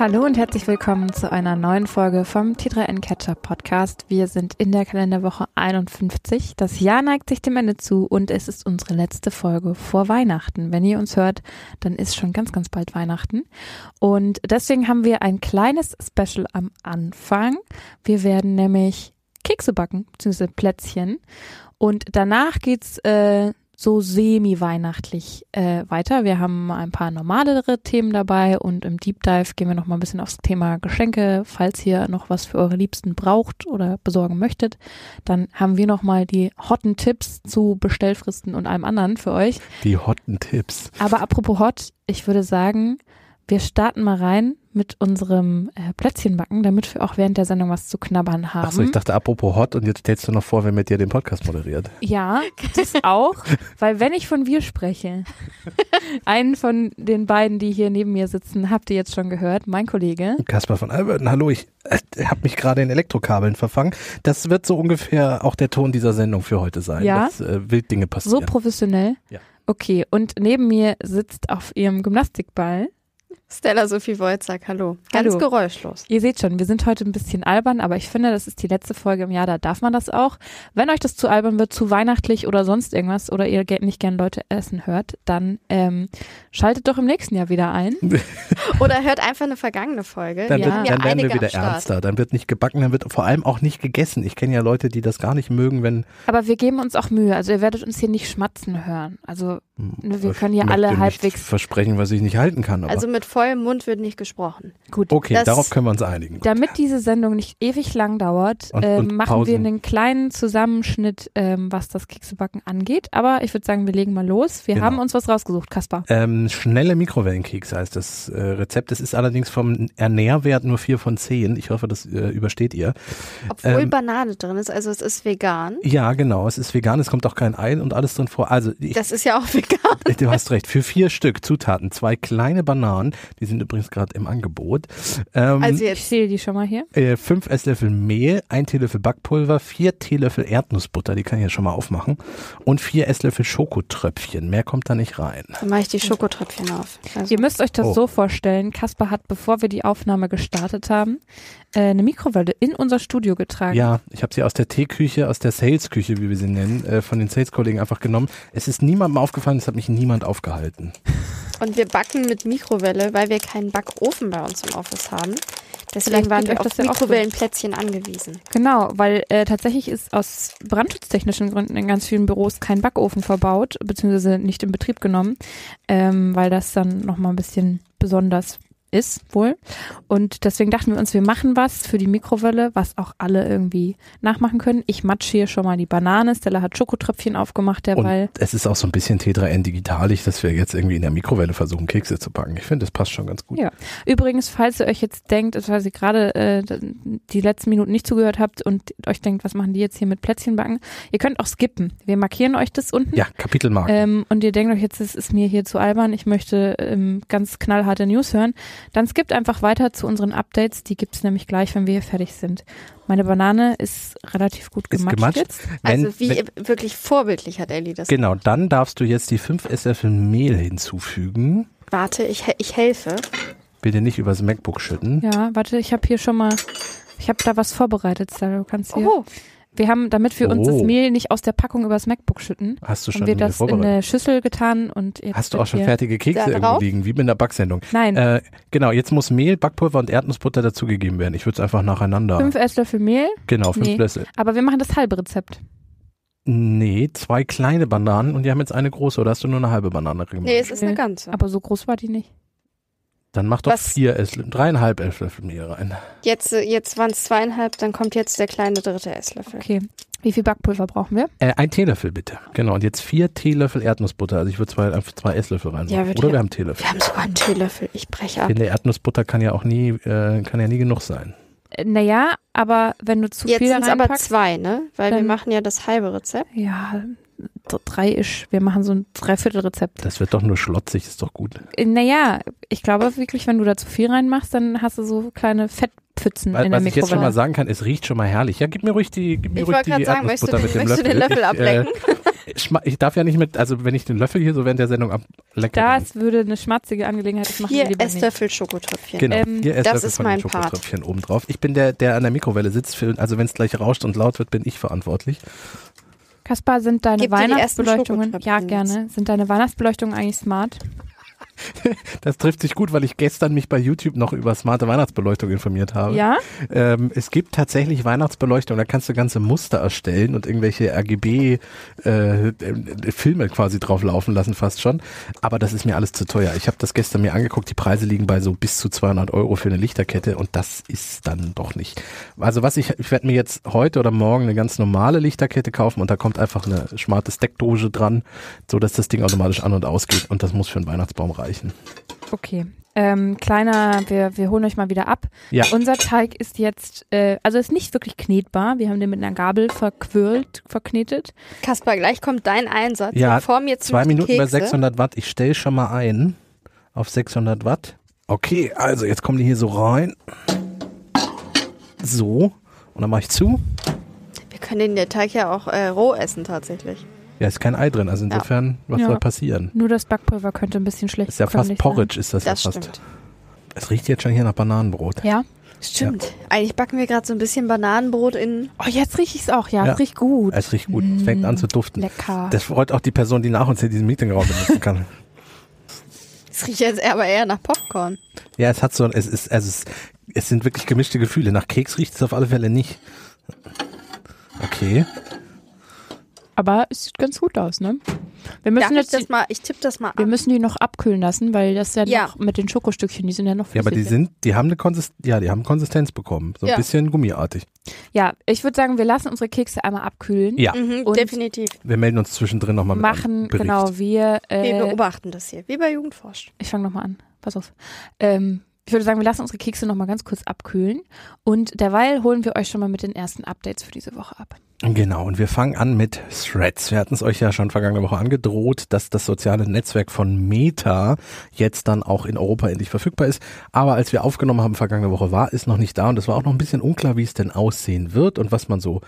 Hallo und herzlich willkommen zu einer neuen Folge vom T3N Catcher Podcast. Wir sind in der Kalenderwoche 51. Das Jahr neigt sich dem Ende zu und es ist unsere letzte Folge vor Weihnachten. Wenn ihr uns hört, dann ist schon ganz, ganz bald Weihnachten. Und deswegen haben wir ein kleines Special am Anfang. Wir werden nämlich Kekse backen, beziehungsweise Plätzchen. Und danach geht's äh, so semi-weihnachtlich äh, weiter. Wir haben ein paar normalere Themen dabei und im Deep Dive gehen wir nochmal ein bisschen aufs Thema Geschenke. Falls ihr noch was für eure Liebsten braucht oder besorgen möchtet, dann haben wir nochmal die hotten Tipps zu Bestellfristen und allem anderen für euch. Die hotten Tipps. Aber apropos hot, ich würde sagen, wir starten mal rein mit unserem äh, Plätzchenbacken, damit wir auch während der Sendung was zu knabbern haben. Achso, ich dachte, apropos hot und jetzt stellst du noch vor, wer mit dir den Podcast moderiert. Ja, das auch, weil wenn ich von wir spreche, einen von den beiden, die hier neben mir sitzen, habt ihr jetzt schon gehört, mein Kollege. Kaspar von Alberten, hallo, ich äh, habe mich gerade in Elektrokabeln verfangen. Das wird so ungefähr auch der Ton dieser Sendung für heute sein, ja? dass äh, Wilddinge passieren. So professionell? Ja. Okay, und neben mir sitzt auf ihrem Gymnastikball Stella Sophie Wolzack, hallo. Ganz hallo. geräuschlos. Ihr seht schon, wir sind heute ein bisschen albern, aber ich finde, das ist die letzte Folge im Jahr, da darf man das auch. Wenn euch das zu albern wird, zu weihnachtlich oder sonst irgendwas oder ihr nicht gern Leute essen hört, dann ähm, schaltet doch im nächsten Jahr wieder ein. oder hört einfach eine vergangene Folge. Dann, ja. dann werden wir wieder ernster. Dann wird nicht gebacken, dann wird vor allem auch nicht gegessen. Ich kenne ja Leute, die das gar nicht mögen, wenn. Aber wir geben uns auch Mühe. Also ihr werdet uns hier nicht schmatzen hören. Also hm. ne, wir können ja alle halbwegs. Versprechen, was ich nicht halten kann. Aber. Also mit mit vollem Mund wird nicht gesprochen. Gut. Okay, das, darauf können wir uns einigen. Gut. Damit diese Sendung nicht ewig lang dauert, und, äh, und machen Pausen. wir einen kleinen Zusammenschnitt, ähm, was das Keksebacken angeht. Aber ich würde sagen, wir legen mal los. Wir genau. haben uns was rausgesucht, Kaspar. Ähm, schnelle Mikrowellenkeks heißt das äh, Rezept. Es ist allerdings vom Ernährwert nur 4 von 10. Ich hoffe, das äh, übersteht ihr. Obwohl ähm, Banane drin ist, also es ist vegan. Ja, genau, es ist vegan. Es kommt auch kein Ei und alles drin vor. Also ich, das ist ja auch vegan. Äh, du hast recht. Für vier Stück Zutaten. Zwei kleine Bananen. Die sind übrigens gerade im Angebot. Ähm, also jetzt sehe die schon mal hier. Äh, fünf Esslöffel Mehl, ein Teelöffel Backpulver, vier Teelöffel Erdnussbutter. Die kann ich ja schon mal aufmachen. Und vier Esslöffel Schokotröpfchen. Mehr kommt da nicht rein. Dann mache ich die Schokotröpfchen auf. Also. Ihr müsst euch das oh. so vorstellen. Kasper hat, bevor wir die Aufnahme gestartet haben, äh, eine Mikrowelle in unser Studio getragen. Ja, ich habe sie aus der Teeküche, aus der Salesküche, wie wir sie nennen, äh, von den Sales-Kollegen einfach genommen. Es ist niemandem aufgefallen. Es hat mich niemand aufgehalten. Und wir backen mit Mikrowelle, weil wir keinen Backofen bei uns im Office haben. Deswegen waren wir auf Mikrowellenplätzchen angewiesen. Genau, weil äh, tatsächlich ist aus brandschutztechnischen Gründen in ganz vielen Büros kein Backofen verbaut, beziehungsweise nicht in Betrieb genommen, ähm, weil das dann nochmal ein bisschen besonders ist wohl. Und deswegen dachten wir uns, wir machen was für die Mikrowelle, was auch alle irgendwie nachmachen können. Ich matsch hier schon mal die Banane. Stella hat Schokotröpfchen aufgemacht derweil. Und es ist auch so ein bisschen T3N digitalig, dass wir jetzt irgendwie in der Mikrowelle versuchen, Kekse zu backen. Ich finde, das passt schon ganz gut. Ja. Übrigens, falls ihr euch jetzt denkt, also falls ihr gerade äh, die letzten Minuten nicht zugehört habt und euch denkt, was machen die jetzt hier mit Plätzchen backen, ihr könnt auch skippen. Wir markieren euch das unten. Ja, Kapitelmarken. Ähm, und ihr denkt euch jetzt, das ist mir hier zu albern, ich möchte ähm, ganz knallharte News hören dann skippt einfach weiter zu unseren Updates. Die gibt es nämlich gleich, wenn wir hier fertig sind. Meine Banane ist relativ gut gematscht, gematscht. jetzt. Wenn, also wie wenn, wirklich vorbildlich hat Ellie das. Genau, dann darfst du jetzt die 5 Esslöffel Mehl hinzufügen. Warte, ich, ich helfe. Bitte nicht übers MacBook schütten. Ja, warte, ich habe hier schon mal, ich habe da was vorbereitet, Sarah. Du kannst hier. Oh. Wir haben, damit wir oh. uns das Mehl nicht aus der Packung übers MacBook schütten, hast du schon haben wir das in eine Schüssel getan und jetzt hast du auch schon fertige Kekse irgendwo liegen, wie bei der Backsendung. Nein. Äh, genau, jetzt muss Mehl, Backpulver und Erdnussbutter dazugegeben werden. Ich würde es einfach nacheinander. Fünf Esslöffel Mehl. Genau, fünf nee. Löffel. Aber wir machen das halbe Rezept. Nee, zwei kleine Bananen und die haben jetzt eine große. Oder hast du nur eine halbe Banane gemacht? Nee, es ist eine ganze. Aber so groß war die nicht. Dann mach doch Was? vier Esslöffel, dreieinhalb Esslöffel Mehl rein. Jetzt, äh, jetzt waren es zweieinhalb, dann kommt jetzt der kleine dritte Esslöffel. Okay. Wie viel Backpulver brauchen wir? Äh, ein Teelöffel bitte. Genau. Und jetzt vier Teelöffel Erdnussbutter. Also ich würde zwei, zwei Esslöffel reinmachen. Ja, Oder wir haben Teelöffel. Wir haben sogar einen Teelöffel. Ich breche ab. Denn der Erdnussbutter kann ja auch nie, äh, kann ja nie genug sein. Äh, naja, aber wenn du zu jetzt viel reinpackst. Jetzt sind aber zwei, ne? Weil wir machen ja das halbe Rezept. Ja, drei ist. Wir machen so ein Dreiviertelrezept. Das wird doch nur schlotzig, ist doch gut. Äh, naja, ich glaube wirklich, wenn du da zu viel reinmachst, dann hast du so kleine Fettpfützen was, in der Mikrowelle. Was ich jetzt schon mal sagen kann, es riecht schon mal herrlich. Ja, gib mir ruhig die, gib mir ich wollte gerade sagen, möchtest du, mit dem möchtest Löffel. den Löffel ablecken? Ich, äh, ich, darf ja nicht mit, also wenn ich den Löffel hier so während der Sendung ablecke. Das würde eine schmatzige Angelegenheit. Ich mache Hier Esslöffel Schokotröpfchen. Genau, ähm, hier Esslöffel das ist mein Schokotröpfchen oben drauf. Ich bin der, der an der Mikrowelle sitzt. Für, also wenn es gleich rauscht und laut wird, bin ich verantwortlich. Kaspar, sind deine Gib Weihnachtsbeleuchtungen ja gerne? Sind deine Weihnachtsbeleuchtungen eigentlich smart? Das trifft sich gut, weil ich gestern mich bei YouTube noch über smarte Weihnachtsbeleuchtung informiert habe. Ja. Ähm, es gibt tatsächlich Weihnachtsbeleuchtung, da kannst du ganze Muster erstellen und irgendwelche RGB-Filme äh, äh quasi drauf laufen lassen, fast schon. Aber das ist mir alles zu teuer. Ich habe das gestern mir angeguckt, die Preise liegen bei so bis zu 200 Euro für eine Lichterkette und das ist dann doch nicht. Also was ich, ich werde mir jetzt heute oder morgen eine ganz normale Lichterkette kaufen und da kommt einfach eine smarte Steckdose dran, sodass das Ding automatisch an und ausgeht und das muss für einen Weihnachtsbaum reichen reichen. Okay. Ähm, kleiner, wir, wir holen euch mal wieder ab. Ja. Unser Teig ist jetzt, äh, also ist nicht wirklich knetbar. Wir haben den mit einer Gabel verquirlt, verknetet. Kaspar, gleich kommt dein Einsatz. Ja, vor mir zwei Minuten Kekse. bei 600 Watt. Ich stelle schon mal ein auf 600 Watt. Okay, also jetzt kommen die hier so rein. So, und dann mache ich zu. Wir können den Teig ja auch äh, roh essen tatsächlich. Ja, ist kein Ei drin, also insofern, was soll passieren? Nur das Backpulver könnte ein bisschen schlecht Ist ja fast Porridge, sein. ist das, das ja fast. Stimmt. Es riecht jetzt schon hier nach Bananenbrot. Ja. Stimmt. Ja. Eigentlich backen wir gerade so ein bisschen Bananenbrot in. Oh, jetzt rieche ich es auch, ja. ja. Es riecht gut. Es riecht gut. Es fängt an zu duften. Lecker. Das freut auch die Person, die nach uns in diesem Meetingraum benutzen kann. es riecht jetzt aber eher nach Popcorn. Ja, es hat so ein, es ist, also es, es sind wirklich gemischte Gefühle. Nach Keks riecht es auf alle Fälle nicht. Okay. Aber es sieht ganz gut aus, ne? Wir müssen Darf jetzt ich das mal, ich tippe das mal an. Wir müssen die noch abkühlen lassen, weil das ja, ja. noch mit den Schokostückchen, die sind ja noch flüssig. Ja, aber die sind, die haben eine Konsistenz, ja, die haben Konsistenz bekommen, so ein bisschen gummiartig. Ja, ich würde sagen, wir lassen unsere Kekse einmal abkühlen. Ja, mhm, definitiv. Wir melden uns zwischendrin nochmal mit Machen, Bericht. genau, wir. Äh, wir beobachten das hier, wie bei Jugendforscht. Ich fange nochmal an, pass auf. Ähm, ich würde sagen, wir lassen unsere Kekse nochmal ganz kurz abkühlen und derweil holen wir euch schon mal mit den ersten Updates für diese Woche ab. Genau, und wir fangen an mit Threads. Wir hatten es euch ja schon vergangene Woche angedroht, dass das soziale Netzwerk von Meta jetzt dann auch in Europa endlich verfügbar ist. Aber als wir aufgenommen haben, vergangene Woche war es noch nicht da und es war auch noch ein bisschen unklar, wie es denn aussehen wird und was man so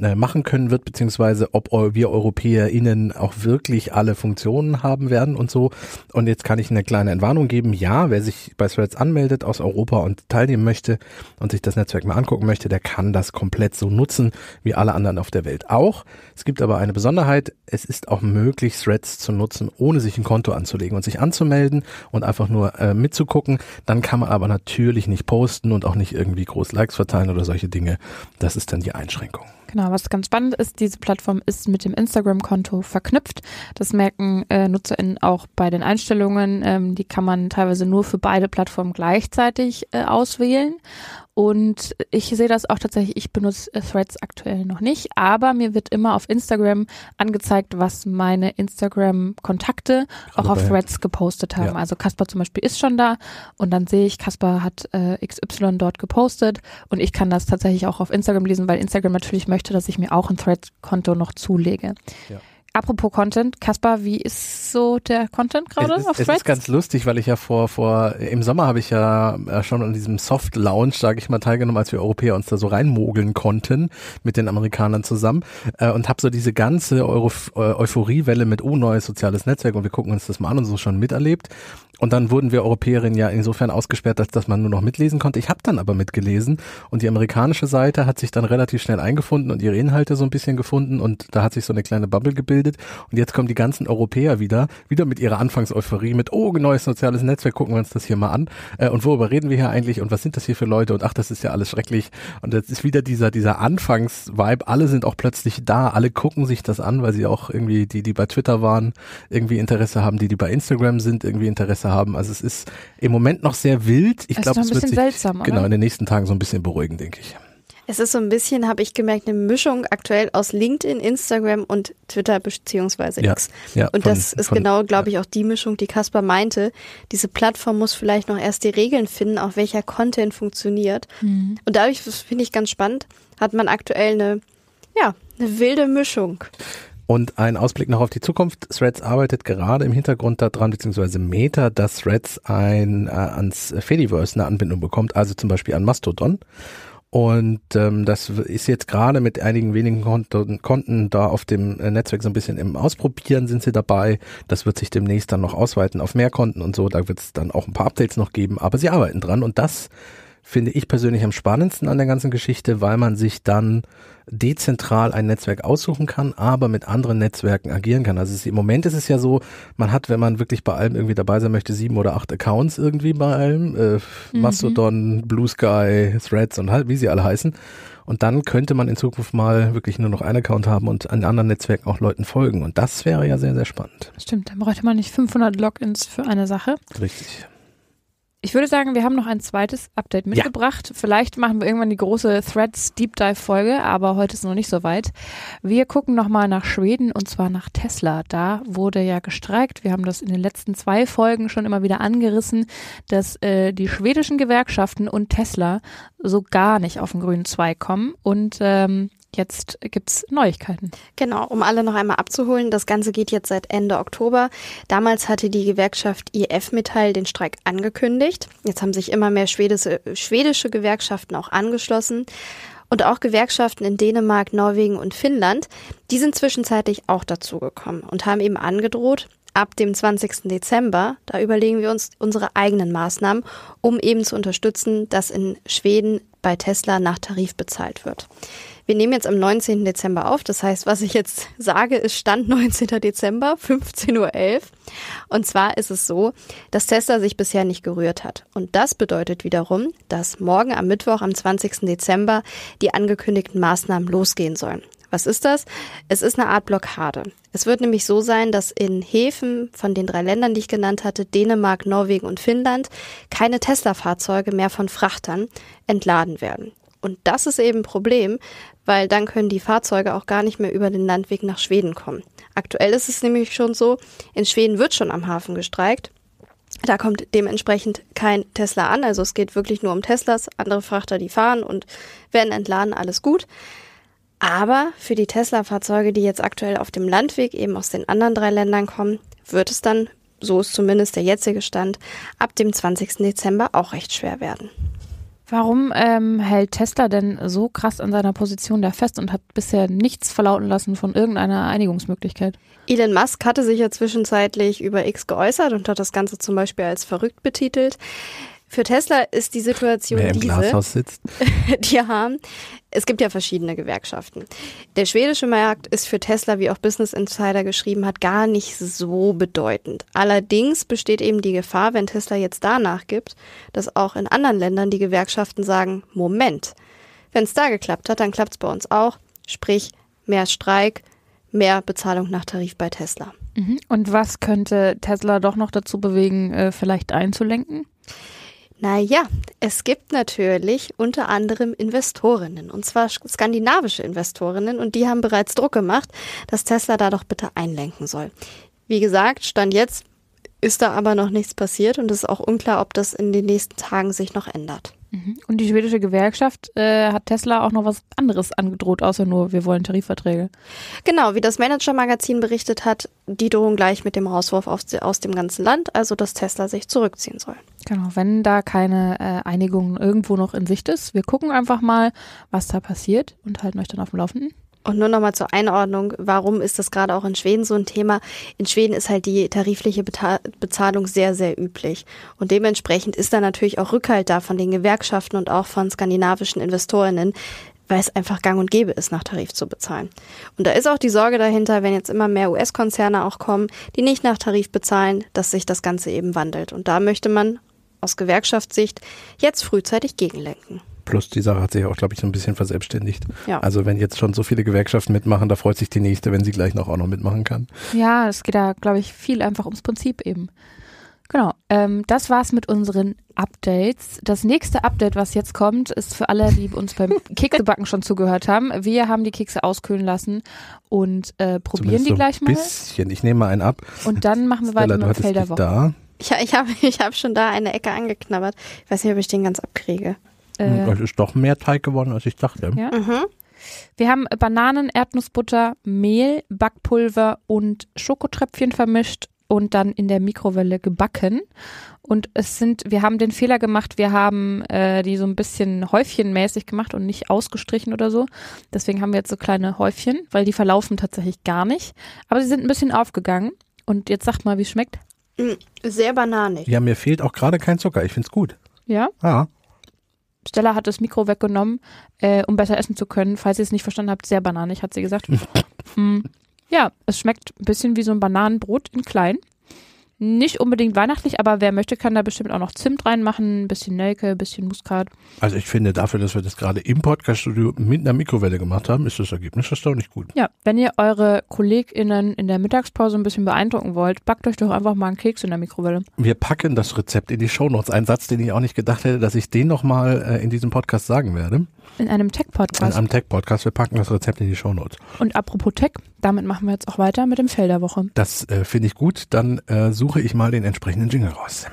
äh, machen können wird, beziehungsweise ob wir EuropäerInnen auch wirklich alle Funktionen haben werden und so. Und jetzt kann ich eine kleine Entwarnung geben. Ja, wer sich bei Threads anmeldet aus Europa und teilnehmen möchte und sich das Netzwerk mal angucken möchte, der kann das komplett so nutzen, wie alle anderen anderen auf der Welt auch. Es gibt aber eine Besonderheit. Es ist auch möglich, Threads zu nutzen, ohne sich ein Konto anzulegen und sich anzumelden und einfach nur äh, mitzugucken. Dann kann man aber natürlich nicht posten und auch nicht irgendwie groß Likes verteilen oder solche Dinge. Das ist dann die Einschränkung. Genau, was ganz spannend ist, diese Plattform ist mit dem Instagram-Konto verknüpft. Das merken äh, NutzerInnen auch bei den Einstellungen. Ähm, die kann man teilweise nur für beide Plattformen gleichzeitig äh, auswählen. Und ich sehe das auch tatsächlich, ich benutze äh, Threads aktuell noch nicht, aber mir wird immer auf Instagram angezeigt, was meine Instagram-Kontakte auch auf Threads gepostet haben. Ja. Also Kasper zum Beispiel ist schon da und dann sehe ich, Kasper hat äh, XY dort gepostet und ich kann das tatsächlich auch auf Instagram lesen, weil Instagram natürlich möchte, möchte, dass ich mir auch ein Thread-Konto noch zulege. Ja. Apropos Content, Kaspar, wie ist so der Content gerade auf Threads? Es ist ganz lustig, weil ich ja vor, vor im Sommer habe ich ja äh, schon an diesem Soft Lounge, sage ich mal, teilgenommen, als wir Europäer uns da so reinmogeln konnten mit den Amerikanern zusammen äh, und habe so diese ganze Euro, Euphoriewelle mit oh neues soziales Netzwerk und wir gucken uns das mal an und so schon miterlebt und dann wurden wir Europäerinnen ja insofern ausgesperrt, dass, dass man nur noch mitlesen konnte. Ich habe dann aber mitgelesen und die amerikanische Seite hat sich dann relativ schnell eingefunden und ihre Inhalte so ein bisschen gefunden und da hat sich so eine kleine Bubble gebildet. Und jetzt kommen die ganzen Europäer wieder, wieder mit ihrer Anfangseuphorie, mit, oh, neues soziales Netzwerk, gucken wir uns das hier mal an. Äh, und worüber reden wir hier eigentlich und was sind das hier für Leute? Und ach, das ist ja alles schrecklich. Und das ist wieder dieser, dieser Anfangsvibe, alle sind auch plötzlich da, alle gucken sich das an, weil sie auch irgendwie, die, die bei Twitter waren, irgendwie Interesse haben, die, die bei Instagram sind, irgendwie Interesse haben. Also es ist im Moment noch sehr wild. Ich glaube, es wird sich seltsam, genau in den nächsten Tagen so ein bisschen beruhigen, denke ich. Es ist so ein bisschen, habe ich gemerkt, eine Mischung aktuell aus LinkedIn, Instagram und Twitter beziehungsweise X. Ja, ja, und von, das ist von, genau, glaube ich, auch die Mischung, die Caspar meinte. Diese Plattform muss vielleicht noch erst die Regeln finden, auch welcher Content funktioniert. Mhm. Und dadurch, finde ich ganz spannend, hat man aktuell eine, ja, eine wilde Mischung. Und ein Ausblick noch auf die Zukunft. Threads arbeitet gerade im Hintergrund daran, beziehungsweise Meta, dass Threads ein, äh, ans Fediverse eine Anbindung bekommt, also zum Beispiel an Mastodon. Und ähm, das ist jetzt gerade mit einigen wenigen Konten, Konten da auf dem äh, Netzwerk so ein bisschen im Ausprobieren sind sie dabei. Das wird sich demnächst dann noch ausweiten auf mehr Konten und so. Da wird es dann auch ein paar Updates noch geben, aber sie arbeiten dran und das finde ich persönlich am spannendsten an der ganzen Geschichte, weil man sich dann dezentral ein Netzwerk aussuchen kann, aber mit anderen Netzwerken agieren kann. Also ist, im Moment ist es ja so, man hat, wenn man wirklich bei allem irgendwie dabei sein möchte, sieben oder acht Accounts irgendwie bei allem, äh, mhm. Mastodon, Blue Sky, Threads und halt, wie sie alle heißen. Und dann könnte man in Zukunft mal wirklich nur noch einen Account haben und an anderen Netzwerken auch Leuten folgen. Und das wäre ja sehr, sehr spannend. Stimmt, dann bräuchte man nicht 500 Logins für eine Sache. Richtig. Ich würde sagen, wir haben noch ein zweites Update mitgebracht. Ja. Vielleicht machen wir irgendwann die große Threads Deep Dive Folge, aber heute ist noch nicht so weit. Wir gucken nochmal nach Schweden und zwar nach Tesla. Da wurde ja gestreikt. Wir haben das in den letzten zwei Folgen schon immer wieder angerissen, dass äh, die schwedischen Gewerkschaften und Tesla so gar nicht auf den grünen Zweig kommen und ähm, jetzt gibt's Neuigkeiten. Genau, um alle noch einmal abzuholen, das Ganze geht jetzt seit Ende Oktober. Damals hatte die Gewerkschaft IF Metall den Streik angekündigt. Jetzt haben sich immer mehr schwedische, schwedische Gewerkschaften auch angeschlossen. Und auch Gewerkschaften in Dänemark, Norwegen und Finnland, die sind zwischenzeitlich auch dazugekommen und haben eben angedroht, ab dem 20. Dezember, da überlegen wir uns unsere eigenen Maßnahmen, um eben zu unterstützen, dass in Schweden bei Tesla nach Tarif bezahlt wird. Wir nehmen jetzt am 19. Dezember auf. Das heißt, was ich jetzt sage, ist Stand 19. Dezember, 15.11 Uhr. Und zwar ist es so, dass Tesla sich bisher nicht gerührt hat. Und das bedeutet wiederum, dass morgen am Mittwoch, am 20. Dezember, die angekündigten Maßnahmen losgehen sollen. Was ist das? Es ist eine Art Blockade. Es wird nämlich so sein, dass in Häfen von den drei Ländern, die ich genannt hatte, Dänemark, Norwegen und Finnland, keine Tesla-Fahrzeuge mehr von Frachtern entladen werden. Und das ist eben ein Problem, weil dann können die Fahrzeuge auch gar nicht mehr über den Landweg nach Schweden kommen. Aktuell ist es nämlich schon so, in Schweden wird schon am Hafen gestreikt. Da kommt dementsprechend kein Tesla an, also es geht wirklich nur um Teslas, andere Frachter, die fahren und werden entladen, alles gut. Aber für die Tesla-Fahrzeuge, die jetzt aktuell auf dem Landweg eben aus den anderen drei Ländern kommen, wird es dann, so ist zumindest der jetzige Stand, ab dem 20. Dezember auch recht schwer werden. Warum ähm, hält Tesla denn so krass an seiner Position da fest und hat bisher nichts verlauten lassen von irgendeiner Einigungsmöglichkeit? Elon Musk hatte sich ja zwischenzeitlich über X geäußert und hat das Ganze zum Beispiel als verrückt betitelt. Für Tesla ist die Situation Wer im diese, Glashaus sitzt. die haben, es gibt ja verschiedene Gewerkschaften. Der schwedische Markt ist für Tesla, wie auch Business Insider geschrieben hat, gar nicht so bedeutend. Allerdings besteht eben die Gefahr, wenn Tesla jetzt danach gibt, dass auch in anderen Ländern die Gewerkschaften sagen, Moment, wenn es da geklappt hat, dann klappt es bei uns auch. Sprich, mehr Streik, mehr Bezahlung nach Tarif bei Tesla. Mhm. Und was könnte Tesla doch noch dazu bewegen, äh, vielleicht einzulenken? Naja, es gibt natürlich unter anderem Investorinnen, und zwar skandinavische Investorinnen, und die haben bereits Druck gemacht, dass Tesla da doch bitte einlenken soll. Wie gesagt, Stand jetzt ist da aber noch nichts passiert und es ist auch unklar, ob das in den nächsten Tagen sich noch ändert. Mhm. Und die schwedische Gewerkschaft äh, hat Tesla auch noch was anderes angedroht, außer nur, wir wollen Tarifverträge. Genau, wie das Manager-Magazin berichtet hat, die drohen gleich mit dem Rauswurf aus, aus, dem ganzen Land, also dass Tesla sich zurückziehen soll. Genau, wenn da keine äh, Einigung irgendwo noch in Sicht ist, wir gucken einfach mal, was da passiert und halten euch dann auf dem Laufenden. Und nur nochmal zur Einordnung, warum ist das gerade auch in Schweden so ein Thema? In Schweden ist halt die tarifliche Bezahlung sehr, sehr üblich. Und dementsprechend ist da natürlich auch Rückhalt da von den Gewerkschaften und auch von skandinavischen Investorinnen, weil es einfach gang und gäbe ist, nach Tarif zu bezahlen. Und da ist auch die Sorge dahinter, wenn jetzt immer mehr US-Konzerne auch kommen, die nicht nach Tarif bezahlen, dass sich das Ganze eben wandelt. Und da möchte man aus Gewerkschaftssicht jetzt frühzeitig gegenlenken. Plus die Sache hat sich auch, glaube ich, so ein bisschen verselbstständigt. Ja. Also wenn jetzt schon so viele Gewerkschaften mitmachen, da freut sich die nächste, wenn sie gleich noch auch noch mitmachen kann. Ja, es geht da, glaube ich, viel einfach ums Prinzip eben. Genau, ähm, das war's mit unseren Updates. Das nächste Update, was jetzt kommt, ist für alle, die uns beim Keksebacken schon zugehört haben. Wir haben die Kekse auskühlen lassen und äh, probieren Zumindest die gleich mal. Ein bisschen, ich nehme mal einen ab. Und dann machen wir Stella, weiter mit dem Felderwoche. Da. Ich, ich habe ich hab schon da eine Ecke angeknabbert. Ich weiß nicht, ob ich den ganz abkriege. Äh, das ist doch mehr Teig geworden, als ich dachte. Ja. Mhm. Wir haben Bananen, Erdnussbutter, Mehl, Backpulver und Schokotröpfchen vermischt und dann in der Mikrowelle gebacken. Und es sind, wir haben den Fehler gemacht, wir haben äh, die so ein bisschen häufchenmäßig gemacht und nicht ausgestrichen oder so. Deswegen haben wir jetzt so kleine Häufchen, weil die verlaufen tatsächlich gar nicht. Aber sie sind ein bisschen aufgegangen. Und jetzt sag mal, wie schmeckt? Mm, sehr bananig. Ja, mir fehlt auch gerade kein Zucker. Ich finde es gut. Ja? Ja. Stella hat das Mikro weggenommen, äh, um besser essen zu können. Falls ihr es nicht verstanden habt, sehr bananig, hat sie gesagt. mm, ja, es schmeckt ein bisschen wie so ein Bananenbrot in klein nicht unbedingt weihnachtlich, aber wer möchte, kann da bestimmt auch noch Zimt reinmachen, ein bisschen Nelke, ein bisschen Muskat. Also ich finde dafür, dass wir das gerade im Podcast-Studio mit einer Mikrowelle gemacht haben, ist das Ergebnis erstaunlich gut. Ja, wenn ihr eure KollegInnen in der Mittagspause ein bisschen beeindrucken wollt, backt euch doch einfach mal einen Keks in der Mikrowelle. Wir packen das Rezept in die Shownotes. Ein Satz, den ich auch nicht gedacht hätte, dass ich den nochmal äh, in diesem Podcast sagen werde. In einem Tech-Podcast. In einem Tech-Podcast. Wir packen das Rezept in die Shownotes. Und apropos Tech, damit machen wir jetzt auch weiter mit dem Fell der Woche. Das äh, finde ich gut. Dann äh, suche ich mal den entsprechenden Jingle raus.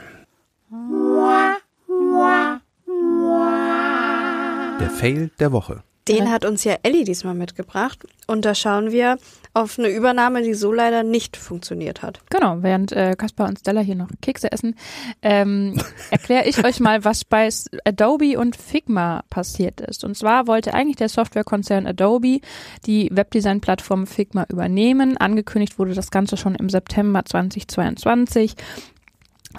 Der Fail der Woche. Den hat uns ja Ellie diesmal mitgebracht. Und da schauen wir auf eine Übernahme, die so leider nicht funktioniert hat. Genau, während äh, Kaspar und Stella hier noch Kekse essen, ähm, erkläre ich euch mal, was bei Adobe und Figma passiert ist. Und zwar wollte eigentlich der Softwarekonzern Adobe die Webdesign-Plattform Figma übernehmen. Angekündigt wurde das Ganze schon im September 2022.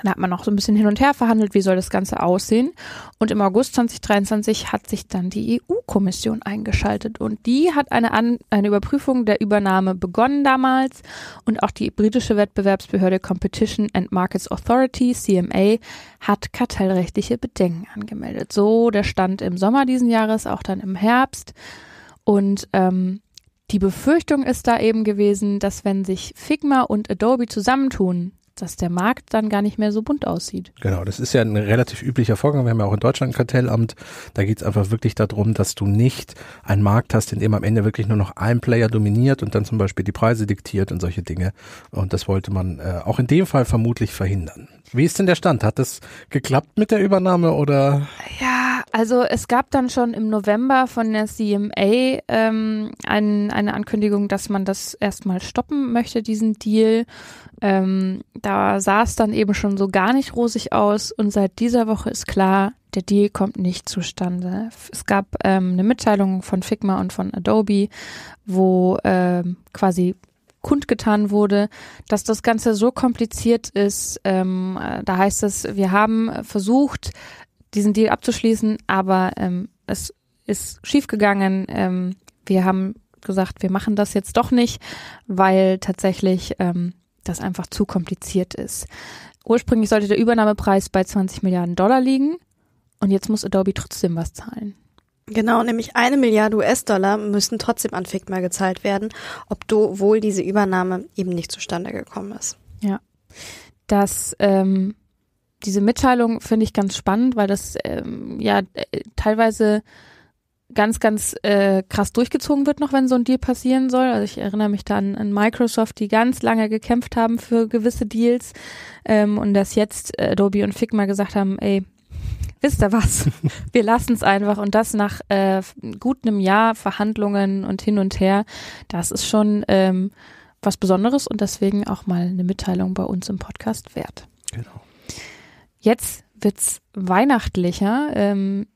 Dann hat man noch so ein bisschen hin und her verhandelt, wie soll das Ganze aussehen. Und im August 2023 hat sich dann die EU-Kommission eingeschaltet und die hat eine, An eine Überprüfung der Übernahme begonnen damals und auch die britische Wettbewerbsbehörde Competition and Markets Authority, CMA, hat kartellrechtliche Bedenken angemeldet. So der Stand im Sommer diesen Jahres, auch dann im Herbst. Und ähm, die Befürchtung ist da eben gewesen, dass wenn sich Figma und Adobe zusammentun, dass der Markt dann gar nicht mehr so bunt aussieht. Genau, das ist ja ein relativ üblicher Vorgang. Wir haben ja auch in Deutschland ein Kartellamt. Da geht es einfach wirklich darum, dass du nicht einen Markt hast, in dem am Ende wirklich nur noch ein Player dominiert und dann zum Beispiel die Preise diktiert und solche Dinge. Und das wollte man äh, auch in dem Fall vermutlich verhindern. Wie ist denn der Stand? Hat es geklappt mit der Übernahme oder? Ja, also es gab dann schon im November von der CMA ähm, ein, eine Ankündigung, dass man das erstmal stoppen möchte, diesen Deal. Ähm, da sah es dann eben schon so gar nicht rosig aus und seit dieser Woche ist klar, der Deal kommt nicht zustande. Es gab ähm, eine Mitteilung von Figma und von Adobe, wo ähm, quasi kundgetan wurde, dass das Ganze so kompliziert ist. Ähm, äh, da heißt es, wir haben versucht, diesen Deal abzuschließen, aber ähm, es ist schiefgegangen. Ähm, wir haben gesagt, wir machen das jetzt doch nicht, weil tatsächlich ähm, das einfach zu kompliziert ist. Ursprünglich sollte der Übernahmepreis bei 20 Milliarden Dollar liegen und jetzt muss Adobe trotzdem was zahlen. Genau, nämlich eine Milliarde US-Dollar müssen trotzdem an Figma gezahlt werden, obwohl diese Übernahme eben nicht zustande gekommen ist. Ja, das, ähm, diese Mitteilung finde ich ganz spannend, weil das ähm, ja äh, teilweise ganz, ganz äh, krass durchgezogen wird noch, wenn so ein Deal passieren soll. Also ich erinnere mich da an, an Microsoft, die ganz lange gekämpft haben für gewisse Deals ähm, und dass jetzt äh, Adobe und Figma gesagt haben, ey, wisst ihr was? Wir lassen es einfach und das nach äh, gut einem Jahr Verhandlungen und hin und her. Das ist schon ähm, was Besonderes und deswegen auch mal eine Mitteilung bei uns im Podcast wert. Genau. Jetzt wird es weihnachtlicher. Ähm,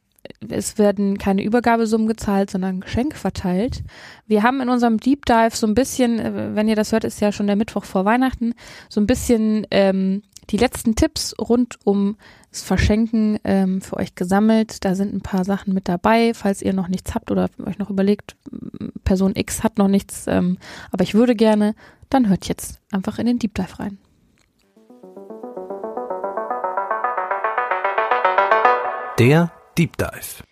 es werden keine Übergabesummen gezahlt, sondern Geschenk verteilt. Wir haben in unserem Deep Dive so ein bisschen, äh, wenn ihr das hört, ist ja schon der Mittwoch vor Weihnachten, so ein bisschen ähm, die letzten Tipps rund um das Verschenken ähm, für euch gesammelt. Da sind ein paar Sachen mit dabei, falls ihr noch nichts habt oder euch noch überlegt, Person X hat noch nichts, ähm, aber ich würde gerne, dann hört jetzt einfach in den Deep Dive rein. Der Deep Dive.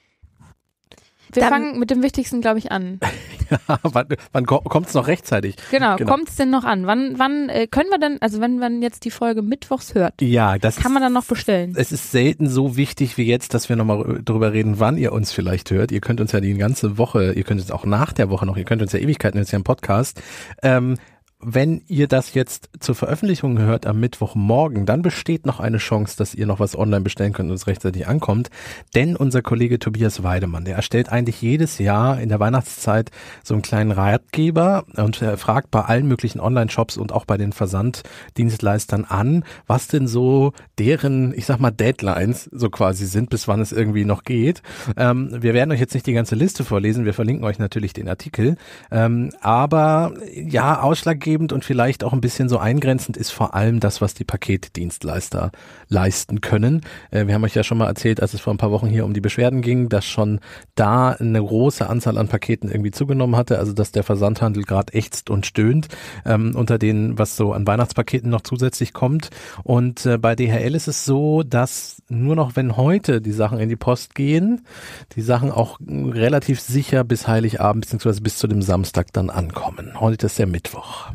Wir dann, fangen mit dem Wichtigsten, glaube ich, an. ja, wann, wann kommt es noch rechtzeitig? Genau, genau. kommt es denn noch an? Wann, wann äh, können wir denn, also wenn man jetzt die Folge mittwochs hört, ja, das kann ist, man dann noch bestellen? Es ist selten so wichtig wie jetzt, dass wir nochmal drüber reden, wann ihr uns vielleicht hört. Ihr könnt uns ja die ganze Woche, ihr könnt uns auch nach der Woche noch, ihr könnt uns ja Ewigkeiten, jetzt ja ein Podcast. Ähm, wenn ihr das jetzt zur Veröffentlichung hört am Mittwochmorgen, dann besteht noch eine Chance, dass ihr noch was online bestellen könnt und es rechtzeitig ankommt. Denn unser Kollege Tobias Weidemann, der erstellt eigentlich jedes Jahr in der Weihnachtszeit so einen kleinen Ratgeber und er äh, fragt bei allen möglichen Online-Shops und auch bei den Versanddienstleistern an, was denn so deren, ich sag mal, Deadlines so quasi sind, bis wann es irgendwie noch geht. Ähm, wir werden euch jetzt nicht die ganze Liste vorlesen, wir verlinken euch natürlich den Artikel. Ähm, aber ja, ausschlaggebend ausschlaggebend und vielleicht auch ein bisschen so eingrenzend ist vor allem das, was die Paketdienstleister leisten können. Äh, wir haben euch ja schon mal erzählt, als es vor ein paar Wochen hier um die Beschwerden ging, dass schon da eine große Anzahl an Paketen irgendwie zugenommen hatte, also dass der Versandhandel gerade ächzt und stöhnt ähm, unter denen, was so an Weihnachtspaketen noch zusätzlich kommt. Und äh, bei DHL ist es so, dass nur noch wenn heute die Sachen in die Post gehen, die Sachen auch äh, relativ sicher bis Heiligabend bzw. bis zu dem Samstag dann ankommen. Heute ist der Mittwoch.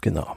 Genau.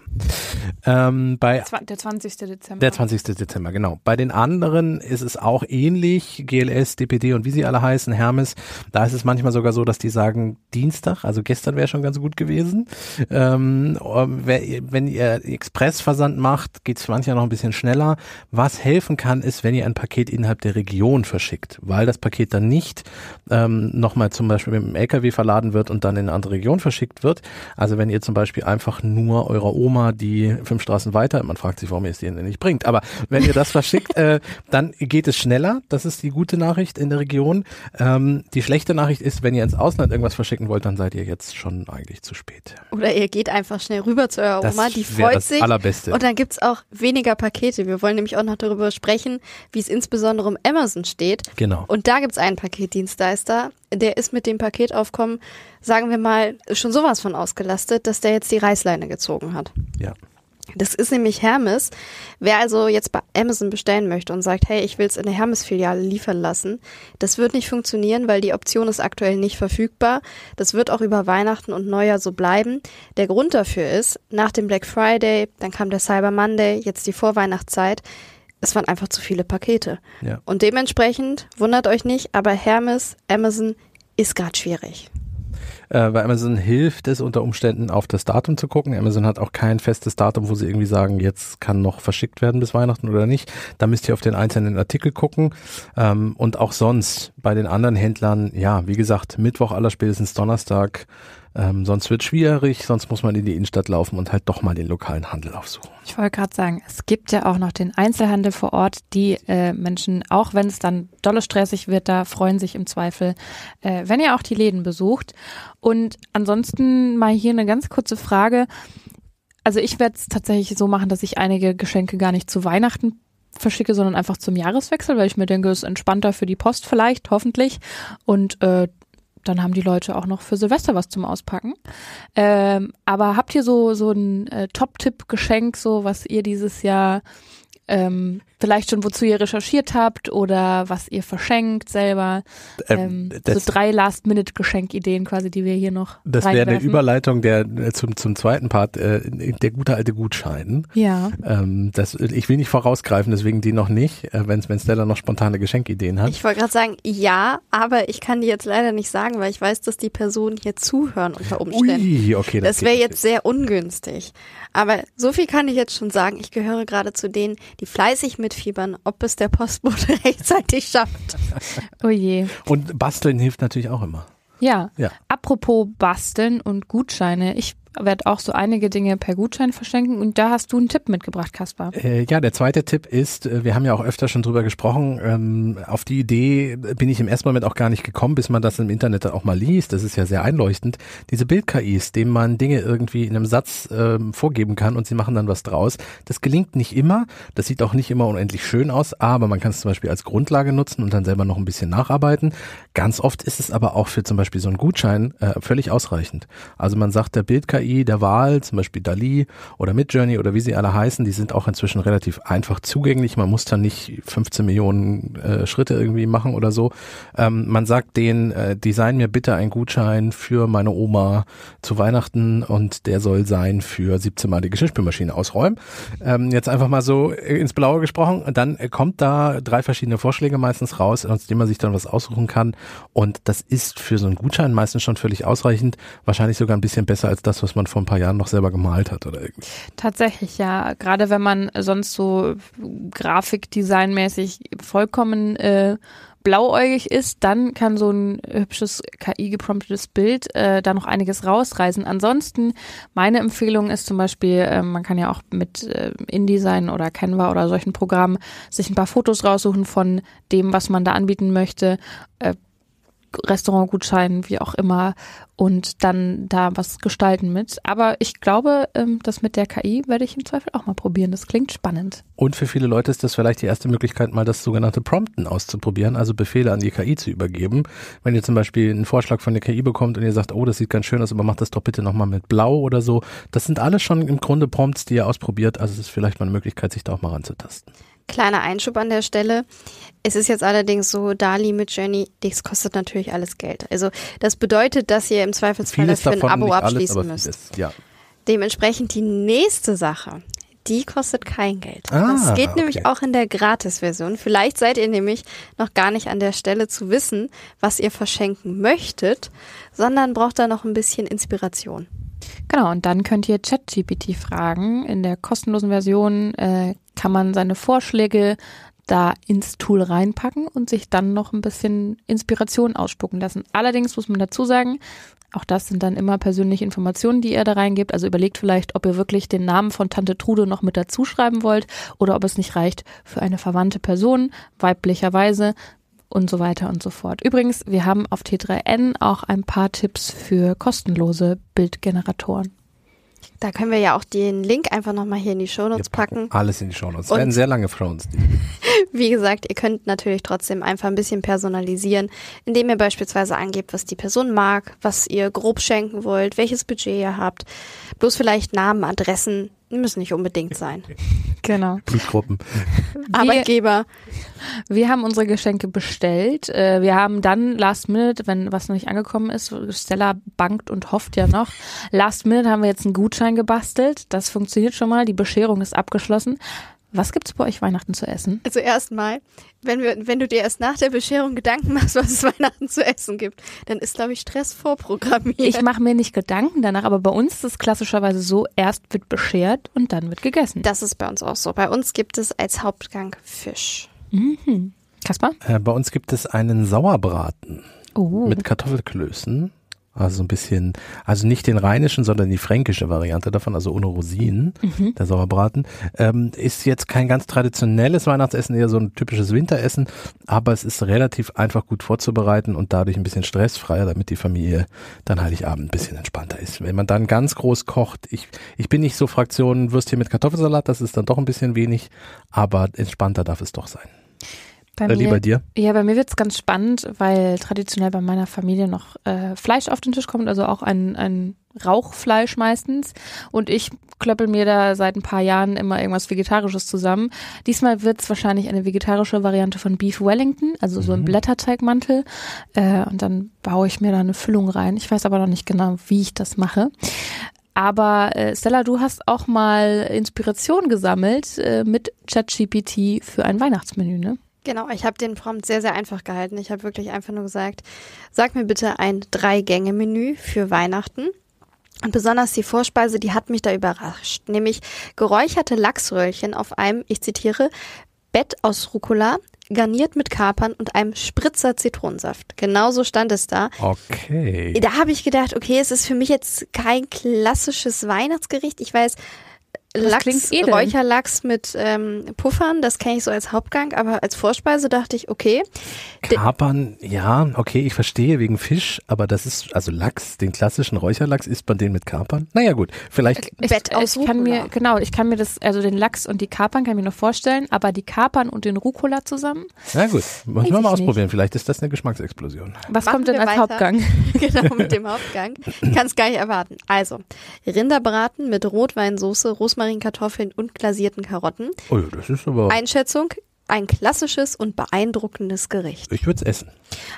Ähm, bei der 20. Dezember. Der 20. Dezember, genau. Bei den anderen ist es auch ähnlich, GLS, DPD und wie sie alle heißen, Hermes. Da ist es manchmal sogar so, dass die sagen Dienstag, also gestern wäre schon ganz gut gewesen. Ähm, ähm wenn ihr Expressversand macht, geht es manchmal noch ein bisschen schneller. Was helfen kann, ist, wenn ihr ein Paket innerhalb der Region verschickt, weil das Paket dann nicht ähm, nochmal zum Beispiel mit dem LKW verladen wird und dann in eine andere Region verschickt wird. Also wenn ihr zum Beispiel einfach nur eurer Oma, die fünf Straßen weiter, man fragt sich, warum ihr es denen nicht bringt, aber wenn ihr das verschickt, äh, dann geht es schneller. Das ist die gute Nachricht in der Region. Ähm, die schlechte Nachricht ist, wenn ihr ins Ausland irgendwas verschicken wollt, dann seid ihr jetzt schon eigentlich zu spät. Oder ihr geht einfach schnell rüber zu eurer das Oma, die freut das sich. Allerbeste. Und dann gibt es auch weniger Pakete. Wir wollen nämlich auch noch darüber sprechen, wie es insbesondere um Amazon steht. Genau. Und da gibt es einen Paketdienstleister, der ist mit dem Paketaufkommen sagen wir mal, schon sowas von ausgelastet, dass der jetzt die Reißleine gezogen hat. Ja. Das ist nämlich Hermes. Wer also jetzt bei Amazon bestellen möchte und sagt, hey, ich will es in der Hermes-Filiale liefern lassen, das wird nicht funktionieren, weil die Option ist aktuell nicht verfügbar. Das wird auch über Weihnachten und Neujahr so bleiben. Der Grund dafür ist, nach dem Black Friday, dann kam der Cyber Monday, jetzt die Vorweihnachtszeit, es waren einfach zu viele Pakete. Ja. Und dementsprechend, wundert euch nicht, aber Hermes, Amazon ist gerade schwierig. Äh, bei Amazon hilft es unter Umständen auf das Datum zu gucken. Amazon hat auch kein festes Datum, wo sie irgendwie sagen, jetzt kann noch verschickt werden bis Weihnachten oder nicht. Da müsst ihr auf den einzelnen Artikel gucken. Ähm, und auch sonst bei den anderen Händlern, ja, wie gesagt, Mittwoch aller spätestens Donnerstag ähm, sonst wird schwierig, sonst muss man in die Innenstadt laufen und halt doch mal den lokalen Handel aufsuchen. Ich wollte gerade sagen, es gibt ja auch noch den Einzelhandel vor Ort, die äh, Menschen, auch wenn es dann dolle stressig wird, da freuen sich im Zweifel, äh, wenn ihr auch die Läden besucht. Und ansonsten mal hier eine ganz kurze Frage. Also ich werde es tatsächlich so machen, dass ich einige Geschenke gar nicht zu Weihnachten verschicke, sondern einfach zum Jahreswechsel, weil ich mir denke, es ist entspannter für die Post vielleicht, hoffentlich. Und äh, dann haben die Leute auch noch für Silvester was zum Auspacken. Ähm, aber habt ihr so, so ein äh, Top-Tipp-Geschenk, so was ihr dieses Jahr ähm, vielleicht schon, wozu ihr recherchiert habt oder was ihr verschenkt selber. Ähm, ähm, so drei Last-Minute-Geschenkideen quasi, die wir hier noch. Das wäre eine Überleitung der, äh, zum, zum zweiten Part, äh, der gute alte Gutschein. Ja. Ähm, das, ich will nicht vorausgreifen, deswegen die noch nicht, äh, wenn Stella noch spontane Geschenkideen hat. Ich wollte gerade sagen, ja, aber ich kann die jetzt leider nicht sagen, weil ich weiß, dass die Personen hier zuhören unter Umständen. Ui, okay, das das wäre jetzt sehr ungünstig. Aber so viel kann ich jetzt schon sagen. Ich gehöre gerade zu denen, die fleißig mit mitfiebern, ob es der Postbote rechtzeitig schafft. Oh je. Und basteln hilft natürlich auch immer. Ja. ja. Apropos basteln und Gutscheine. Ich werde auch so einige Dinge per Gutschein verschenken. Und da hast du einen Tipp mitgebracht, Kaspar. Äh, ja, der zweite Tipp ist, äh, wir haben ja auch öfter schon drüber gesprochen, ähm, auf die Idee bin ich im ersten Moment auch gar nicht gekommen, bis man das im Internet dann auch mal liest. Das ist ja sehr einleuchtend. Diese Bild-KIs, denen man Dinge irgendwie in einem Satz ähm, vorgeben kann und sie machen dann was draus. Das gelingt nicht immer. Das sieht auch nicht immer unendlich schön aus, aber man kann es zum Beispiel als Grundlage nutzen und dann selber noch ein bisschen nacharbeiten. Ganz oft ist es aber auch für zum Beispiel so einen Gutschein äh, völlig ausreichend. Also man sagt, der Bild-KI KI der Wahl, zum Beispiel DALI oder Midjourney oder wie sie alle heißen, die sind auch inzwischen relativ einfach zugänglich. Man muss da nicht 15 Millionen äh, Schritte irgendwie machen oder so. Ähm, man sagt denen, äh, design mir bitte einen Gutschein für meine Oma zu Weihnachten und der soll sein für 17 Mal die Geschirrspülmaschine ausräumen. Ähm, jetzt einfach mal so ins Blaue gesprochen. Und dann kommt da drei verschiedene Vorschläge meistens raus, aus denen man sich dann was aussuchen kann. Und das ist für so einen Gutschein meistens schon völlig ausreichend. Wahrscheinlich sogar ein bisschen besser als das, was was man vor ein paar Jahren noch selber gemalt hat oder irgendwie. Tatsächlich, ja. Gerade wenn man sonst so grafikdesignmäßig vollkommen äh, blauäugig ist, dann kann so ein hübsches KI-gepromptetes Bild äh, da noch einiges rausreißen. Ansonsten, meine Empfehlung ist zum Beispiel, äh, man kann ja auch mit äh, InDesign oder Canva oder solchen Programmen sich ein paar Fotos raussuchen von dem, was man da anbieten möchte. Äh, Restaurantgutscheinen, wie auch immer, und dann da was gestalten mit. Aber ich glaube, ähm, das mit der KI werde ich im Zweifel auch mal probieren. Das klingt spannend. Und für viele Leute ist das vielleicht die erste Möglichkeit, mal das sogenannte Prompten auszuprobieren, also Befehle an die KI zu übergeben. Wenn ihr zum Beispiel einen Vorschlag von der KI bekommt und ihr sagt, oh, das sieht ganz schön aus, aber macht das doch bitte nochmal mit Blau oder so. Das sind alles schon im Grunde Prompts, die ihr ausprobiert. Also es ist vielleicht mal eine Möglichkeit, sich da auch mal ranzutasten. Kleiner Einschub an der Stelle. Es ist jetzt allerdings so, Dali mit Journey, das kostet natürlich alles Geld. Also das bedeutet, dass ihr im Zweifelsfall vieles dafür ein Abo abschließen alles, müsst. Vieles, ja. Dementsprechend die nächste Sache, die kostet kein Geld. Ah, das geht okay. nämlich auch in der Gratis-Version. Vielleicht seid ihr nämlich noch gar nicht an der Stelle zu wissen, was ihr verschenken möchtet, sondern braucht da noch ein bisschen Inspiration. Genau, und dann könnt ihr ChatGPT fragen. In der kostenlosen Version äh, kann man seine Vorschläge da ins Tool reinpacken und sich dann noch ein bisschen Inspiration ausspucken lassen. Allerdings muss man dazu sagen, auch das sind dann immer persönliche Informationen, die ihr da reingebt. Also überlegt vielleicht, ob ihr wirklich den Namen von Tante Trude noch mit dazu schreiben wollt oder ob es nicht reicht für eine verwandte Person, weiblicherweise und so weiter und so fort. Übrigens, wir haben auf T3N auch ein paar Tipps für kostenlose Bildgeneratoren. Da können wir ja auch den Link einfach nochmal hier in die Shownotes packen. packen. Alles in die Shownotes. Und werden sehr lange Shownotes. Wie gesagt, ihr könnt natürlich trotzdem einfach ein bisschen personalisieren, indem ihr beispielsweise angebt, was die Person mag, was ihr grob schenken wollt, welches Budget ihr habt. Bloß vielleicht Namen, Adressen müssen nicht unbedingt sein. Genau. Blutgruppen. Arbeitgeber. Wir, haben unsere Geschenke bestellt. Äh, wir haben dann Last Minute, wenn was noch nicht angekommen ist, Stella bangt und hofft ja noch. Last Minute haben wir jetzt einen Gutschein gebastelt. Das funktioniert schon mal. Die Bescherung ist abgeschlossen. Was gibt es bei euch Weihnachten zu essen? Also erstmal, wenn, wir, wenn du dir erst nach der Bescherung Gedanken machst, was es Weihnachten zu essen gibt, dann ist, glaube ich, Stress vorprogrammiert. Ich mache mir nicht Gedanken danach, aber bei uns ist es klassischerweise so, erst wird beschert und dann wird gegessen. Das ist bei uns auch so. Bei uns gibt es als Hauptgang Fisch. Mhm. Kaspar? Äh, bei uns gibt es einen Sauerbraten oh. mit Kartoffelklößen also ein bisschen, also nicht den rheinischen, sondern die fränkische Variante davon, also ohne Rosinen, mhm. der Sauerbraten. Ähm, ist jetzt kein ganz traditionelles Weihnachtsessen, eher so ein typisches Winteressen, aber es ist relativ einfach gut vorzubereiten und dadurch ein bisschen stressfreier, damit die Familie dann Heiligabend ein bisschen entspannter ist. Wenn man dann ganz groß kocht, ich, ich bin nicht so Fraktion Würstchen mit Kartoffelsalat, das ist dann doch ein bisschen wenig, aber entspannter darf es doch sein. Bei äh, mir, bei dir? Ja, bei mir wird es ganz spannend, weil traditionell bei meiner Familie noch äh, Fleisch auf den Tisch kommt, also auch ein, ein Rauchfleisch meistens. Und ich klöppel mir da seit ein paar Jahren immer irgendwas Vegetarisches zusammen. Diesmal wird es wahrscheinlich eine vegetarische Variante von Beef Wellington, also mhm. so ein mhm. Blätterteigmantel. Äh, und dann baue ich mir da eine Füllung rein. Ich weiß aber noch nicht genau, wie ich das mache. Aber äh, Stella, du hast auch mal Inspiration gesammelt äh, mit ChatGPT für ein Weihnachtsmenü, ne? Genau, ich habe den Prompt sehr, sehr einfach gehalten. Ich habe wirklich einfach nur gesagt, sag mir bitte ein Drei-Gänge-Menü für Weihnachten. Und besonders die Vorspeise, die hat mich da überrascht, nämlich geräucherte Lachsröllchen auf einem, ich zitiere, Bett aus Rucola, garniert mit Kapern und einem Spritzer Zitronensaft. Genauso stand es da. Okay. Da habe ich gedacht, okay, es ist für mich jetzt kein klassisches Weihnachtsgericht. Ich weiß, Lachs, Räucherlachs mit ähm, Puffern, das kenne ich so als Hauptgang, aber als Vorspeise dachte ich, okay. Kapern, ja, okay, ich verstehe wegen Fisch, aber das ist, also Lachs, den klassischen Räucherlachs, isst man den mit Kapern? Naja gut, vielleicht. Ich, Bett aus ich kann mir, genau. genau, ich kann mir das, also den Lachs und die Kapern kann ich mir noch vorstellen, aber die Kapern und den Rucola zusammen? Na gut, müssen wir mal ausprobieren, vielleicht ist das eine Geschmacksexplosion. Was Machen kommt denn als weiter. Hauptgang? genau, mit dem Hauptgang. Ich kann es gar nicht erwarten. Also, Rinderbraten mit Rotweinsauce, Rosmarin Rosmarinkartoffeln und glasierten Karotten. Oh ja, das ist aber. Einschätzung: ein klassisches und beeindruckendes Gericht. Ich würde es essen.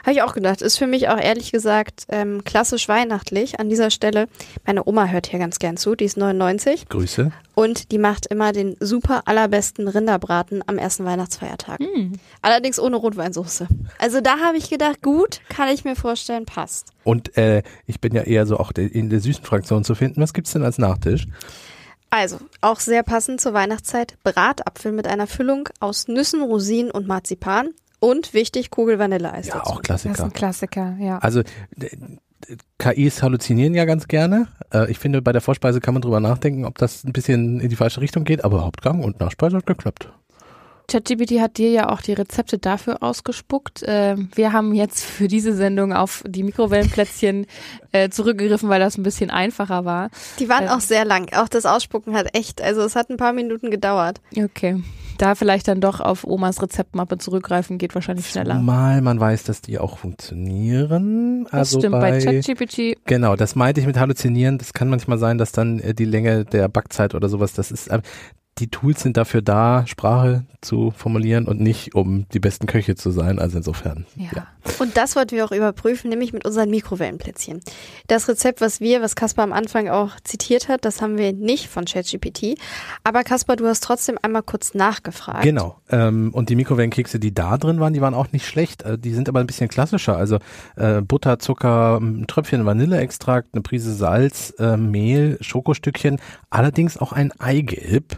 Habe ich auch gedacht. Ist für mich auch ehrlich gesagt ähm, klassisch weihnachtlich. An dieser Stelle, meine Oma hört hier ganz gern zu, die ist 99. Grüße. Und die macht immer den super allerbesten Rinderbraten am ersten Weihnachtsfeiertag. Mm. Allerdings ohne Rotweinsauce. Also da habe ich gedacht, gut, kann ich mir vorstellen, passt. Und äh, ich bin ja eher so auch in der süßen Fraktion zu finden. Was gibt es denn als Nachtisch? Also, auch sehr passend zur Weihnachtszeit, Bratapfel mit einer Füllung aus Nüssen, Rosinen und Marzipan und wichtig Kugel Vanilleeis. Ja, dazu. auch Klassiker. Das ist ein Klassiker, ja. Also KIs halluzinieren ja ganz gerne. Äh, ich finde, bei der Vorspeise kann man drüber nachdenken, ob das ein bisschen in die falsche Richtung geht, aber Hauptgang und Nachspeise hat geklappt. ChatGPT hat dir ja auch die Rezepte dafür ausgespuckt. Ähm, wir haben jetzt für diese Sendung auf die Mikrowellenplätzchen äh, zurückgegriffen, weil das ein bisschen einfacher war. Die waren ähm. auch sehr lang. Auch das Ausspucken hat echt, also es hat ein paar Minuten gedauert. Okay. Da vielleicht dann doch auf Omas Rezeptmappe zurückgreifen, geht wahrscheinlich schneller. Mal, man weiß, dass die auch funktionieren. Also das stimmt, bei, bei ChatGPT. Genau, das meinte ich mit Halluzinieren. Das kann manchmal sein, dass dann äh, die Länge der Backzeit oder sowas, das ist, die Tools sind dafür da, Sprache zu formulieren und nicht, um die besten Köche zu sein. Also insofern. Ja. ja. Und das wollten wir auch überprüfen, nämlich mit unseren Mikrowellenplätzchen. Das Rezept, was wir, was Caspar am Anfang auch zitiert hat, das haben wir nicht von ChatGPT. Aber Caspar, du hast trotzdem einmal kurz nachgefragt. Genau. Ähm, und die Mikrowellenkekse, die da drin waren, die waren auch nicht schlecht. Äh, die sind aber ein bisschen klassischer. Also äh, Butter, Zucker, ein Tröpfchen Vanilleextrakt, eine Prise Salz, äh, Mehl, Schokostückchen, allerdings auch ein Eigelb.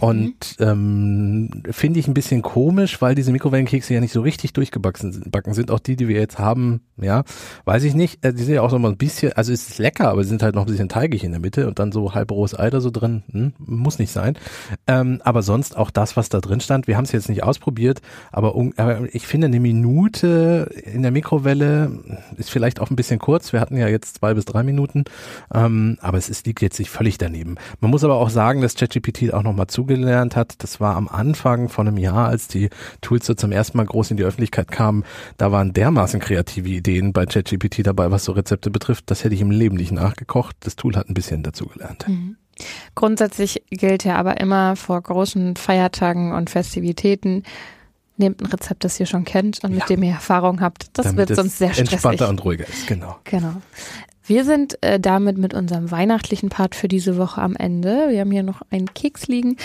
Und mhm. ähm, finde ich ein bisschen komisch, weil diese Mikrowellenkekse ja nicht so richtig durchgebacken sind. Backen sind Auch die, die wir jetzt haben, ja, weiß ich nicht. Äh, die sind ja auch noch mal ein bisschen, also es ist lecker, aber sie sind halt noch ein bisschen teigig in der Mitte und dann so halb rohes Ei da so drin. Hm, muss nicht sein. Ähm, aber sonst auch das, was da drin stand. Wir haben es jetzt nicht ausprobiert, aber, um, aber ich finde eine Minute in der Mikrowelle ist vielleicht auch ein bisschen kurz. Wir hatten ja jetzt zwei bis drei Minuten, ähm, aber es ist, liegt jetzt nicht völlig daneben. Man muss aber auch sagen, dass ChatGPT auch noch mal zu dazugelernt hat, das war am Anfang von einem Jahr, als die Tools so zum ersten Mal groß in die Öffentlichkeit kamen. Da waren dermaßen kreative Ideen bei ChatGPT dabei, was so Rezepte betrifft. Das hätte ich im Leben nicht nachgekocht. Das Tool hat ein bisschen dazugelernt. Mhm. Grundsätzlich gilt ja aber immer vor großen Feiertagen und Festivitäten, nehmt ein Rezept, das ihr schon kennt und ja. mit dem ihr Erfahrung habt. Das Damit wird sonst sehr stressig. Entspannter und ruhiger ist, genau. Genau. Wir sind äh, damit mit unserem weihnachtlichen Part für diese Woche am Ende. Wir haben hier noch einen Keks liegen.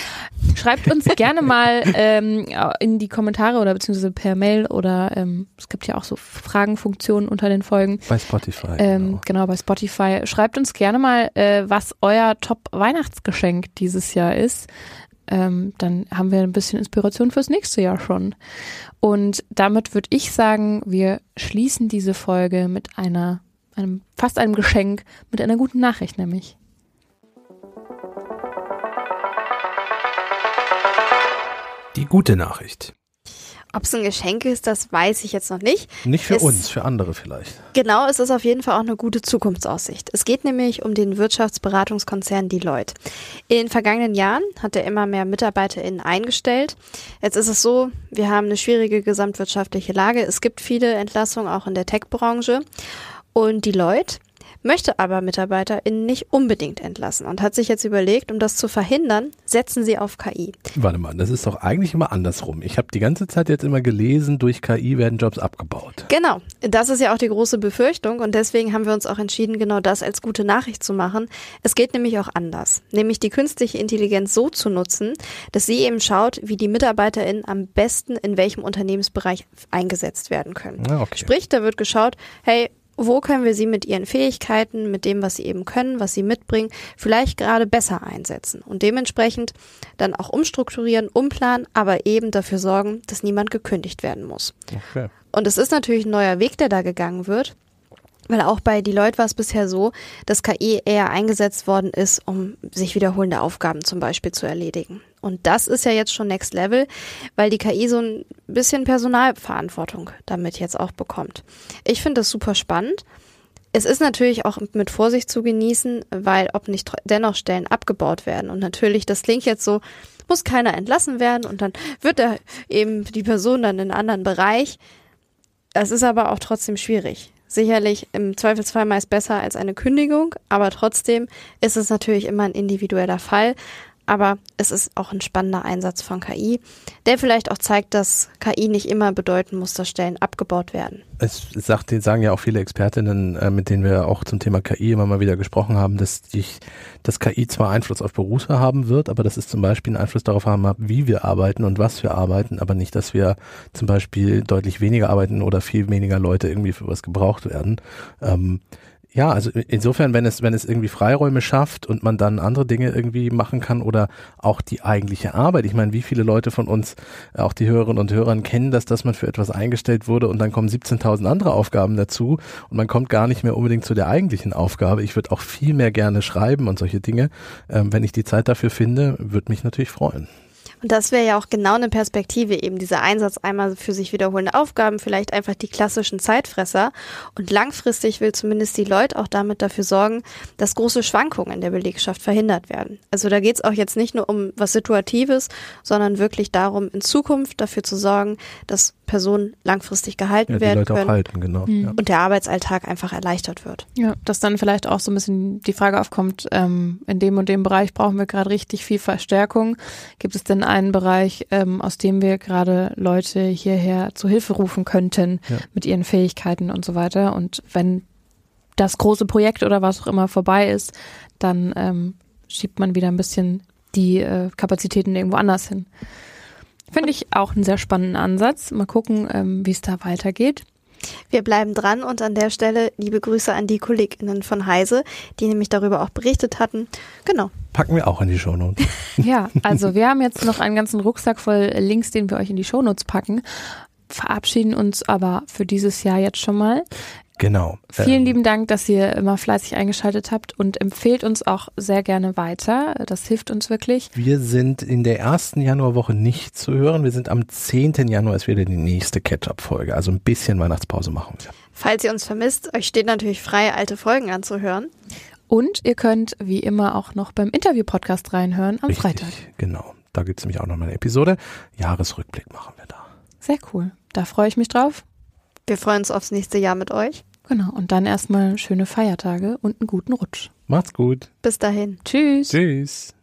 Schreibt uns gerne mal ähm, in die Kommentare oder beziehungsweise per Mail oder ähm, es gibt ja auch so Fragenfunktionen unter den Folgen. Bei Spotify. Ähm, genau. genau. bei Spotify. Schreibt uns gerne mal, äh, was euer Top-Weihnachtsgeschenk dieses Jahr ist. Ähm, dann haben wir ein bisschen Inspiration fürs nächste Jahr schon. Und damit würde ich sagen, wir schließen diese Folge mit einer einem, fast einem Geschenk, mit einer guten Nachricht nämlich. Die gute Nachricht. Ob es ein Geschenk ist, das weiß ich jetzt noch nicht. Nicht für es, uns, für andere vielleicht. Genau, es ist auf jeden Fall auch eine gute Zukunftsaussicht. Es geht nämlich um den Wirtschaftsberatungskonzern Deloitte. In den vergangenen Jahren hat er immer mehr MitarbeiterInnen eingestellt. Jetzt ist es so, wir haben eine schwierige gesamtwirtschaftliche Lage. Es gibt viele Entlassungen auch in der Tech-Branche. Und Deloitte möchte aber MitarbeiterInnen nicht unbedingt entlassen und hat sich jetzt überlegt, um das zu verhindern, setzen sie auf KI. Warte mal, das ist doch eigentlich immer andersrum. Ich habe die ganze Zeit jetzt immer gelesen, durch KI werden Jobs abgebaut. Genau, das ist ja auch die große Befürchtung und deswegen haben wir uns auch entschieden, genau das als gute Nachricht zu machen. Es geht nämlich auch anders, nämlich die künstliche Intelligenz so zu nutzen, dass sie eben schaut, wie die MitarbeiterInnen am besten in welchem Unternehmensbereich eingesetzt werden können. Ah, okay. Sprich, da wird geschaut, hey, wo können wir sie mit ihren Fähigkeiten, mit dem, was sie eben können, was sie mitbringen, vielleicht gerade besser einsetzen und dementsprechend dann auch umstrukturieren, umplanen, aber eben dafür sorgen, dass niemand gekündigt werden muss. Okay. Und es ist natürlich ein neuer Weg, der da gegangen wird. Weil auch bei Deloitte war es bisher so, dass KI eher eingesetzt worden ist, um sich wiederholende Aufgaben zum Beispiel zu erledigen. Und das ist ja jetzt schon Next Level, weil die KI so ein bisschen Personalverantwortung damit jetzt auch bekommt. Ich finde das super spannend. Es ist natürlich auch mit Vorsicht zu genießen, weil ob nicht dennoch Stellen abgebaut werden. Und natürlich, das klingt jetzt so, muss keiner entlassen werden und dann wird da eben die Person dann in einen anderen Bereich. Es ist aber auch trotzdem schwierig. Sicherlich im Zweifelsfall meist besser als eine Kündigung, aber trotzdem ist es natürlich immer ein individueller Fall aber es ist auch ein spannender Einsatz von KI, der vielleicht auch zeigt, dass KI nicht immer bedeuten muss, dass Stellen abgebaut werden. Es sagt, sagen ja auch viele Expertinnen, äh, mit denen wir auch zum Thema KI immer mal wieder gesprochen haben, dass, die, dass KI zwar Einfluss auf Berufe haben wird, aber dass es zum Beispiel einen Einfluss darauf haben hat, wie wir arbeiten und was wir arbeiten, aber nicht, dass wir zum Beispiel deutlich weniger arbeiten oder viel weniger Leute irgendwie für was gebraucht werden. Ähm, ja, also insofern, wenn es, wenn es irgendwie Freiräume schafft und man dann andere Dinge irgendwie machen kann oder auch die eigentliche Arbeit. Ich meine, wie viele Leute von uns, äh, auch die Hörerinnen und Hörern, kennen das, dass man für etwas eingestellt wurde und dann kommen 17.000 andere Aufgaben dazu und man kommt gar nicht mehr unbedingt zu der eigentlichen Aufgabe. Ich würde auch viel mehr gerne schreiben und solche Dinge. Ähm, wenn ich die Zeit dafür finde, würde mich natürlich freuen. Und das wäre ja auch genau eine Perspektive, eben dieser Einsatz einmal für sich wiederholende Aufgaben, vielleicht einfach die klassischen Zeitfresser. Und langfristig will zumindest die Leute auch damit dafür sorgen, dass große Schwankungen in der Belegschaft verhindert werden. Also da geht es auch jetzt nicht nur um was Situatives, sondern wirklich darum, in Zukunft dafür zu sorgen, dass Personen langfristig gehalten ja, werden Leute können. Halten, genau. mhm. Und der Arbeitsalltag einfach erleichtert wird. Ja, dass dann vielleicht auch so ein bisschen die Frage aufkommt, ähm, in dem und dem Bereich brauchen wir gerade richtig viel Verstärkung. Gibt es denn einen Bereich, ähm, aus dem wir gerade Leute hierher zu Hilfe rufen könnten ja. mit ihren Fähigkeiten und so weiter. Und wenn das große Projekt oder was auch immer vorbei ist, dann ähm, schiebt man wieder ein bisschen die äh, Kapazitäten irgendwo anders hin. Finde ich auch einen sehr spannenden Ansatz. Mal gucken, ähm, wie es da weitergeht. Wir bleiben dran und an der Stelle liebe Grüße an die KollegInnen von Heise, die nämlich darüber auch berichtet hatten. Genau. Packen wir auch in die Shownotes. ja, also wir haben jetzt noch einen ganzen Rucksack voll Links, den wir euch in die Shownotes packen verabschieden uns aber für dieses Jahr jetzt schon mal. Genau. Vielen ähm, lieben Dank, dass ihr immer fleißig eingeschaltet habt und empfehlt uns auch sehr gerne weiter. Das hilft uns wirklich. Wir sind in der ersten Januarwoche nicht zu hören. Wir sind am 10. Januar ist wieder die nächste Catch-up-Folge. Also ein bisschen Weihnachtspause machen wir. Falls ihr uns vermisst, euch steht natürlich frei, alte Folgen anzuhören. Und ihr könnt wie immer auch noch beim Interview-Podcast reinhören am Richtig, Freitag. Genau. Da gibt es nämlich auch noch mal eine Episode. Jahresrückblick machen wir da. Sehr cool. Da freue ich mich drauf. Wir freuen uns aufs nächste Jahr mit euch. Genau, und dann erstmal schöne Feiertage und einen guten Rutsch. Macht's gut. Bis dahin. Tschüss. Tschüss.